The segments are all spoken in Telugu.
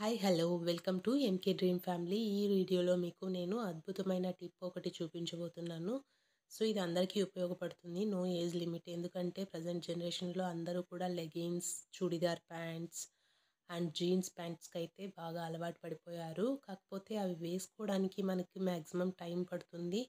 hi hello welcome to MK dream family ఈ వీడియోలో మీకు నేను అద్భుతమైన టిప్ ఒకటి చూపించబోతున్నాను సో ఇది అందరికీ ఉపయోగపడుతుంది నో ఏజ్ లిమిట్ ఎందుకంటే ప్రజెంట్ జనరేషన్లో అందరూ కూడా leggings churidar pants and jeans ప్యాంట్స్కి అయితే బాగా అలవాటు పడిపోయారు కాకపోతే అవి వేసుకోవడానికి మనకి మ్యాక్సిమం టైం పడుతుంది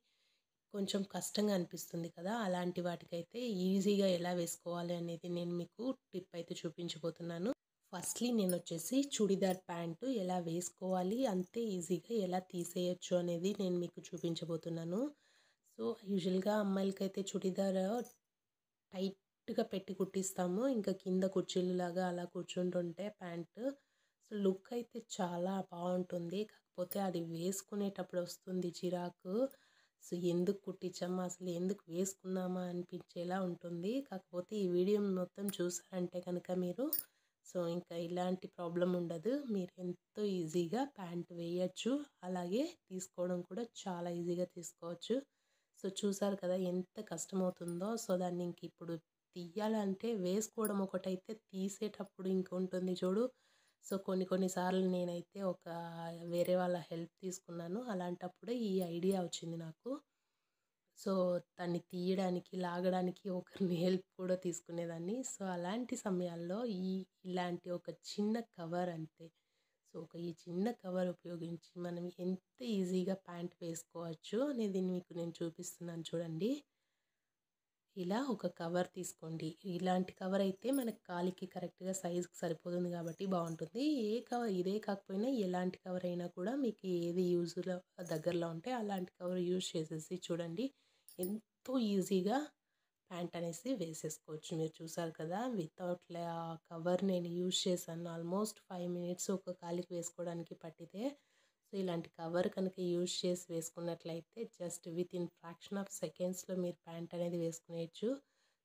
కొంచెం కష్టంగా అనిపిస్తుంది కదా అలాంటి వాటికైతే ఈజీగా ఎలా వేసుకోవాలి అనేది నేను మీకు టిప్ అయితే చూపించబోతున్నాను ఫస్ట్లీ నేను వచ్చేసి చుడిదార్ ప్యాంటు ఎలా వేసుకోవాలి అంతే ఈజీగా ఎలా తీసేయచ్చు అనేది నేను మీకు చూపించబోతున్నాను సో యూజువల్గా అమ్మాయిలకైతే చుడిదార్ టైట్గా పెట్టి కుట్టిస్తాము ఇంకా కింద కుర్చీలులాగా అలా కూర్చుంటుంటే ప్యాంటు సో లుక్ అయితే చాలా బాగుంటుంది కాకపోతే అది వేసుకునేటప్పుడు వస్తుంది చిరాకు సో ఎందుకు కుట్టించామా అసలు ఎందుకు వేసుకున్నామా అనిపించేలా ఉంటుంది కాకపోతే ఈ వీడియో మొత్తం చూసారంటే కనుక మీరు సో ఇంకా ఇలాంటి ప్రాబ్లం ఉండదు మీరు ఎంతో ఈజీగా ప్యాంట్ వేయచ్చు అలాగే తీసుకోవడం కూడా చాలా ఈజీగా తీసుకోవచ్చు సో చూసారు కదా ఎంత కష్టమవుతుందో సో దాన్ని ఇంక ఇప్పుడు తీయాలంటే వేసుకోవడం ఒకటైతే తీసేటప్పుడు ఇంకొంటుంది చూడు సో కొన్ని కొన్నిసార్లు నేనైతే ఒక వేరే వాళ్ళ హెల్ప్ తీసుకున్నాను అలాంటప్పుడే ఈ ఐడియా వచ్చింది నాకు సో దాన్ని తీయడానికి లాగడానికి ఒకరిని హెల్ప్ కూడా తీసుకునేదాన్ని సో అలాంటి సమయాల్లో ఈ ఇలాంటి ఒక చిన్న కవర్ అంతే సో ఒక ఈ చిన్న కవర్ ఉపయోగించి మనం ఎంత ఈజీగా ప్యాంట్ వేసుకోవచ్చు అనేది మీకు నేను చూపిస్తున్నాను చూడండి ఇలా ఒక కవర్ తీసుకోండి ఇలాంటి కవర్ అయితే మనకు కాలికి కరెక్ట్గా సైజుకి సరిపోతుంది కాబట్టి బాగుంటుంది ఏ కవర్ ఇదే కాకపోయినా ఎలాంటి కవర్ అయినా కూడా మీకు ఏది యూజ్లో దగ్గరలో ఉంటే అలాంటి కవర్ యూజ్ చేసేసి చూడండి ఎంతో ఈజీగా ప్యాంట్ అనేసి వేసేసుకోవచ్చు మీరు చూసారు కదా వితౌట్ కవర్ నేను యూజ్ చేశాను ఆల్మోస్ట్ ఫైవ్ మినిట్స్ ఒక కాలికి వేసుకోవడానికి పట్టితే సో ఇలాంటి కవర్ కనుక యూజ్ చేసి వేసుకున్నట్లయితే just with in fraction of సెకండ్స్లో మీరు ప్యాంట్ అనేది వేసుకునేయచ్చు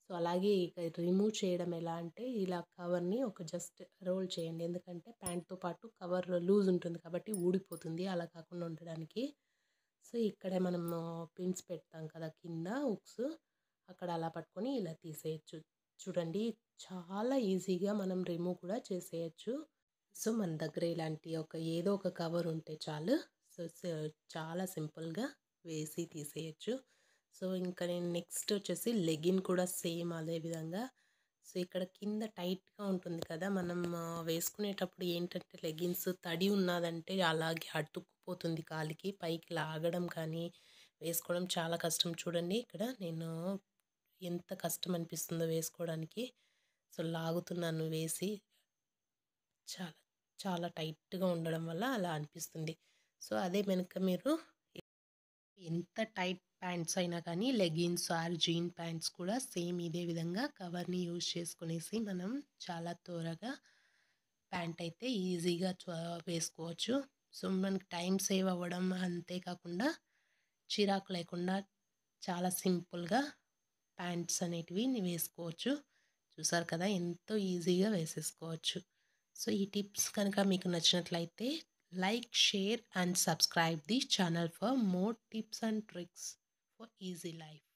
సో అలాగే ఇక రిమూవ్ చేయడం ఎలా అంటే ఇలా కవర్ని ఒక జస్ట్ రోల్ చేయండి ఎందుకంటే ప్యాంట్తో పాటు కవర్ లూజ్ ఉంటుంది కాబట్టి ఊడిపోతుంది అలా కాకుండా ఉండడానికి సో ఇక్కడే మనము పిన్స్ పెడతాం కదా కింద ఉక్స్ అక్కడ అలా పట్టుకొని ఇలా తీసేయచ్చు చూడండి చాలా ఈజీగా మనం రిమూవ్ కూడా చేసేయచ్చు సో మన దగ్గర ఇలాంటి ఒక ఏదో ఒక కవర్ ఉంటే చాలు సో చాలా సింపుల్గా వేసి తీసేయచ్చు సో ఇంకా నేను నెక్స్ట్ వచ్చేసి లెగిన్ కూడా సేమ్ అదే విధంగా సో ఇక్కడ కింద టైట్గా ఉంటుంది కదా మనం వేసుకునేటప్పుడు ఏంటంటే లెగిన్స్ తడి ఉన్నదంటే అలాగే అతుక్కు పోతుంది కాలికి పైకి లాగడం కానీ వేసుకోవడం చాలా కష్టం చూడండి ఇక్కడ నేను ఎంత కష్టం అనిపిస్తుందో వేసుకోవడానికి సో లాగుతున్నాను వేసి చాలా చాలా టైట్గా ఉండడం వల్ల అలా అనిపిస్తుంది సో అదే వెనుక మీరు ఎంత టైట్ ప్యాంట్స్ అయినా కానీ లెగిన్స్ ఆర్ జీన్ ప్యాంట్స్ కూడా సేమ్ ఇదే విధంగా కవర్ని యూజ్ చేసుకునేసి మనం చాలా త్వరగా ప్యాంట్ అయితే ఈజీగా వేసుకోవచ్చు సో మనకి టైం సేవ్ అవ్వడం అంతేకాకుండా చిరాకు లేకుండా చాలా సింపుల్గా ప్యాంట్స్ అనేటివి వేసుకోవచ్చు చూసారు కదా ఎంతో ఈజీగా వేసేసుకోవచ్చు సో ఈ టిప్స్ కనుక మీకు నచ్చినట్లయితే like share and subscribe the channel for more tips and tricks for easy life